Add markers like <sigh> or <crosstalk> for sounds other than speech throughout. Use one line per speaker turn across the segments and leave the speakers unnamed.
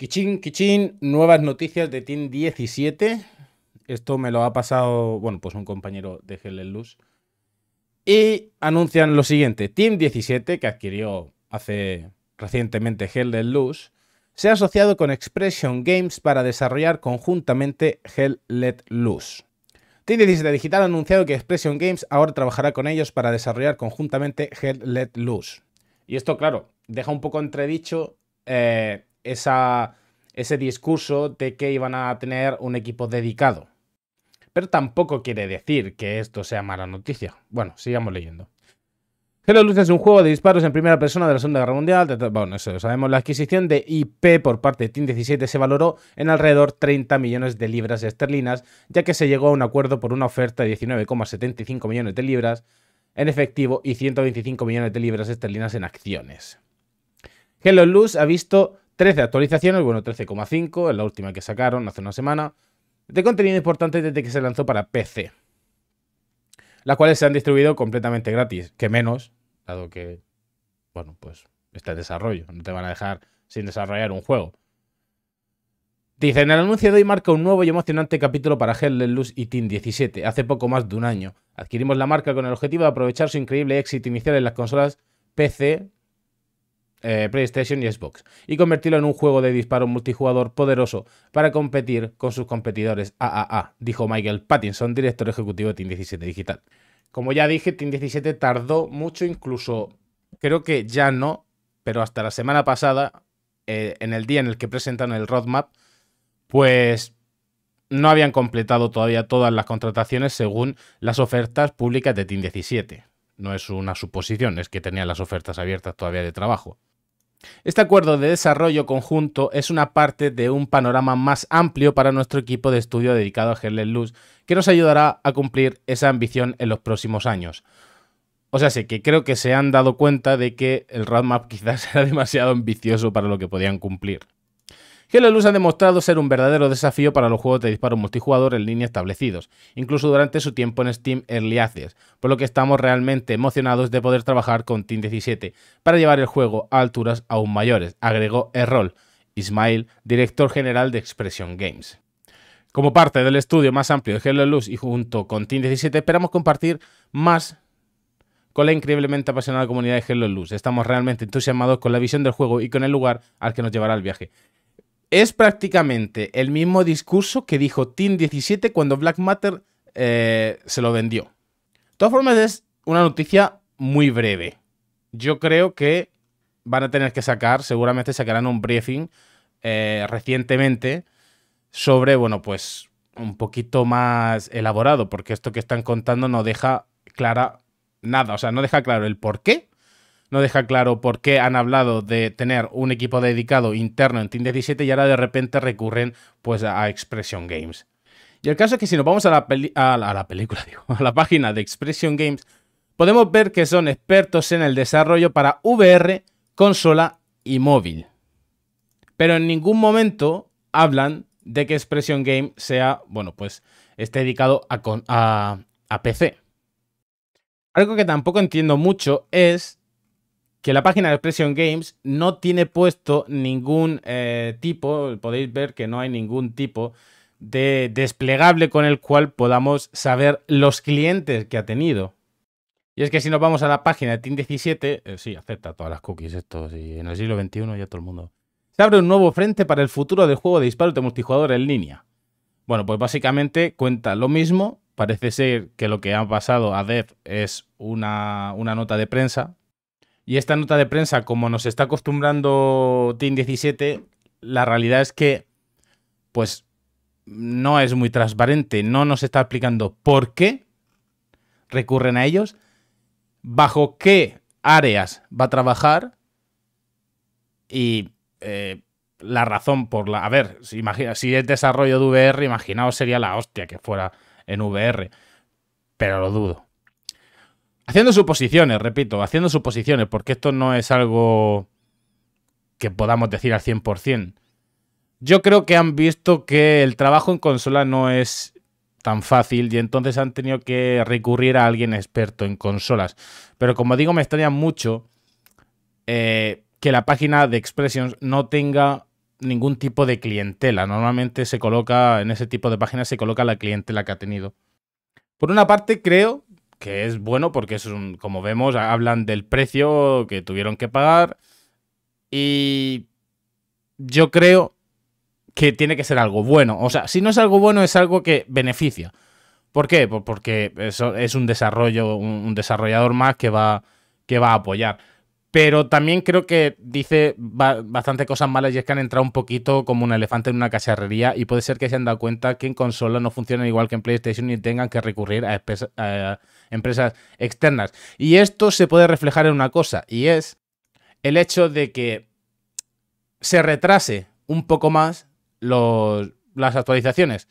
Kichin, kichin, nuevas noticias de Team 17. Esto me lo ha pasado, bueno, pues un compañero de Hell Let Luz. Y anuncian lo siguiente: Team 17, que adquirió hace recientemente Let Luz, se ha asociado con Expression Games para desarrollar conjuntamente Hell Let Loose. Team 17 Digital ha anunciado que Expression Games ahora trabajará con ellos para desarrollar conjuntamente Hell Let Loose. Y esto, claro, deja un poco entredicho. Eh, esa, ese discurso de que iban a tener un equipo dedicado. Pero tampoco quiere decir que esto sea mala noticia. Bueno, sigamos leyendo. Halo Luz es un juego de disparos en primera persona de la Segunda Guerra Mundial. Bueno, eso lo sabemos. La adquisición de IP por parte de Team 17 se valoró en alrededor 30 millones de libras esterlinas, ya que se llegó a un acuerdo por una oferta de 19,75 millones de libras en efectivo y 125 millones de libras esterlinas en acciones. Hello Luz ha visto 13 actualizaciones, bueno, 13,5 es la última que sacaron hace una semana, de contenido importante desde que se lanzó para PC, las cuales se han distribuido completamente gratis, que menos, dado que, bueno, pues está en desarrollo, no te van a dejar sin desarrollar un juego. Dice en el anuncio de hoy marca un nuevo y emocionante capítulo para Hell, Luz y Team 17, hace poco más de un año. Adquirimos la marca con el objetivo de aprovechar su increíble éxito inicial en las consolas PC, eh, PlayStation y Xbox y convertirlo en un juego de disparo multijugador poderoso para competir con sus competidores AAA, dijo Michael Pattinson, director ejecutivo de Team 17 Digital. Como ya dije, Team 17 tardó mucho, incluso creo que ya no, pero hasta la semana pasada, eh, en el día en el que presentaron el roadmap, pues no habían completado todavía todas las contrataciones según las ofertas públicas de Team 17. No es una suposición, es que tenían las ofertas abiertas todavía de trabajo. Este acuerdo de desarrollo conjunto es una parte de un panorama más amplio para nuestro equipo de estudio dedicado a Helen Luz, que nos ayudará a cumplir esa ambición en los próximos años. O sea, sé que creo que se han dado cuenta de que el roadmap <laughs> quizás era demasiado ambicioso para lo que podían cumplir. Halo Luz ha demostrado ser un verdadero desafío para los juegos de disparo multijugador en línea establecidos, incluso durante su tiempo en Steam Early Access, por lo que estamos realmente emocionados de poder trabajar con Team 17 para llevar el juego a alturas aún mayores, agregó Errol Ismail, director general de Expression Games. Como parte del estudio más amplio de Halo Luz y junto con Team 17 esperamos compartir más con la increíblemente apasionada comunidad de Hello Luz. Estamos realmente entusiasmados con la visión del juego y con el lugar al que nos llevará el viaje. Es prácticamente el mismo discurso que dijo Team 17 cuando Black Matter eh, se lo vendió. De todas formas, es una noticia muy breve. Yo creo que van a tener que sacar, seguramente sacarán un briefing eh, recientemente sobre, bueno, pues un poquito más elaborado, porque esto que están contando no deja clara nada, o sea, no deja claro el por qué no deja claro por qué han hablado de tener un equipo dedicado interno en Team 17 y ahora de repente recurren pues a Expression Games. Y el caso es que si nos vamos a la, película, <laughs> a la página de Expression Games, podemos ver que son expertos en el desarrollo para VR, consola y móvil. Pero en ningún momento hablan de que Expression Games sea, bueno, pues esté dedicado a PC. Algo que tampoco entiendo mucho es que la página de Expression Games no tiene puesto ningún eh, tipo, podéis ver que no hay ningún tipo de desplegable con el cual podamos saber los clientes que ha tenido. Y es que si nos vamos a la página de Team 17, eh, sí, acepta todas las cookies estos y en el siglo XXI ya todo el mundo. Se abre un nuevo frente para el futuro del juego de disparos de multijugador en línea. Bueno, pues básicamente cuenta lo mismo. Parece ser que lo que ha pasado a Dev es una nota de prensa y esta nota de prensa, como nos está acostumbrando Team 17, la realidad es que, pues, no es muy transparente, no nos está explicando por qué recurren a ellos, bajo qué áreas va a trabajar y eh, la razón por la... A ver, si, si es desarrollo de VR, imaginaos sería la hostia que fuera en VR, pero lo dudo. Haciendo suposiciones, repito, haciendo suposiciones, porque esto no es algo que podamos decir al 100%. Yo creo que han visto que el trabajo en consola no es tan fácil y entonces han tenido que recurrir a alguien experto en consolas. Pero como digo, me extraña mucho eh, que la página de Expressions no tenga ningún tipo de clientela. Normalmente se coloca, en ese tipo de páginas se coloca la clientela que ha tenido. Por una parte, creo que es bueno porque es un, como vemos, hablan del precio que tuvieron que pagar y yo creo que tiene que ser algo bueno. O sea, si no es algo bueno, es algo que beneficia. ¿Por qué? porque es un desarrollo, un, desarrollador más que va, que va a apoyar. Pero también creo que dice bastante cosas malas y es que han entrado un poquito como un elefante en una cacharrería y puede ser que se han dado cuenta que en consola no funciona igual que en PlayStation y tengan que recurrir a, empresas externas. Y esto se puede reflejar en una cosa y es el hecho de que se retrase un poco más las actualizaciones.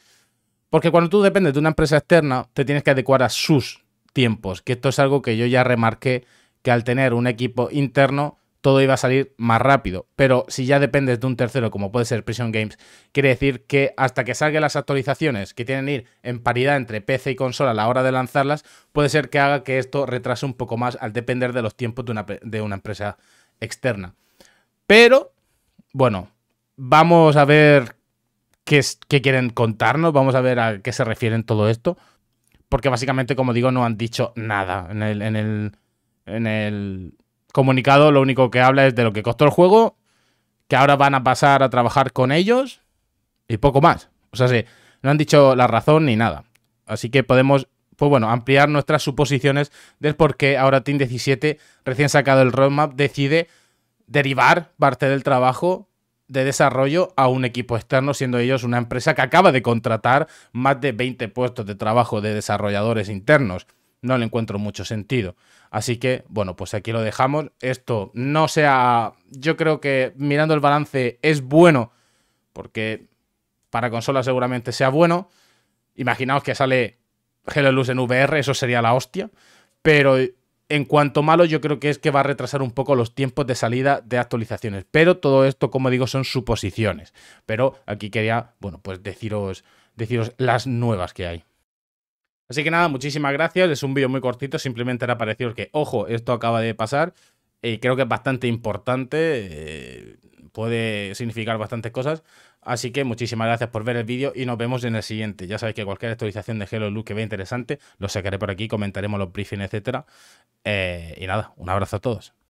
Porque cuando tú dependes de una empresa externa, te tienes que adecuar a sus tiempos, que esto es algo que yo ya remarqué que al tener un equipo interno todo iba a salir más rápido. Pero si ya dependes de un tercero, como puede ser Prison Games, quiere decir que hasta que salgan las actualizaciones que tienen que ir en paridad entre PC y consola a la hora de lanzarlas, puede ser que haga que esto retrase un poco más al depender de los tiempos de una, de una empresa externa. Pero, bueno, vamos a ver qué, quieren contarnos, vamos a ver a qué se refieren todo esto. Porque básicamente, como digo, no han dicho nada en el en el comunicado lo único que habla es de lo que costó el juego, que ahora van a pasar a trabajar con ellos y poco más. O sea, no han dicho la razón ni nada. Así que podemos, pues bueno, ampliar nuestras suposiciones de por qué ahora Team 17, recién sacado el roadmap, decide derivar parte del trabajo de desarrollo a un equipo externo, siendo ellos una empresa que acaba de contratar más de 20 puestos de trabajo de desarrolladores internos no le encuentro mucho sentido. Así que, bueno, pues aquí lo dejamos. Esto no sea, yo creo que mirando el balance es bueno, porque para consolas seguramente sea bueno. Imaginaos que sale Hello Luz en VR, eso sería la hostia. Pero en cuanto malo, yo creo que es que va a retrasar un poco los tiempos de salida de actualizaciones. Pero todo esto, como digo, son suposiciones. Pero aquí quería, bueno, pues deciros, deciros las nuevas que hay. Así que nada, muchísimas gracias. Es un vídeo muy cortito, simplemente era parecido que, ojo, esto acaba de pasar y creo que es bastante importante, eh, puede significar bastantes cosas. Así que muchísimas gracias por ver el vídeo y nos vemos en el siguiente. Ya sabéis que cualquier actualización de Hello Look que vea interesante, lo sacaré por aquí, comentaremos los briefings, etc. Eh, y nada, un abrazo a todos.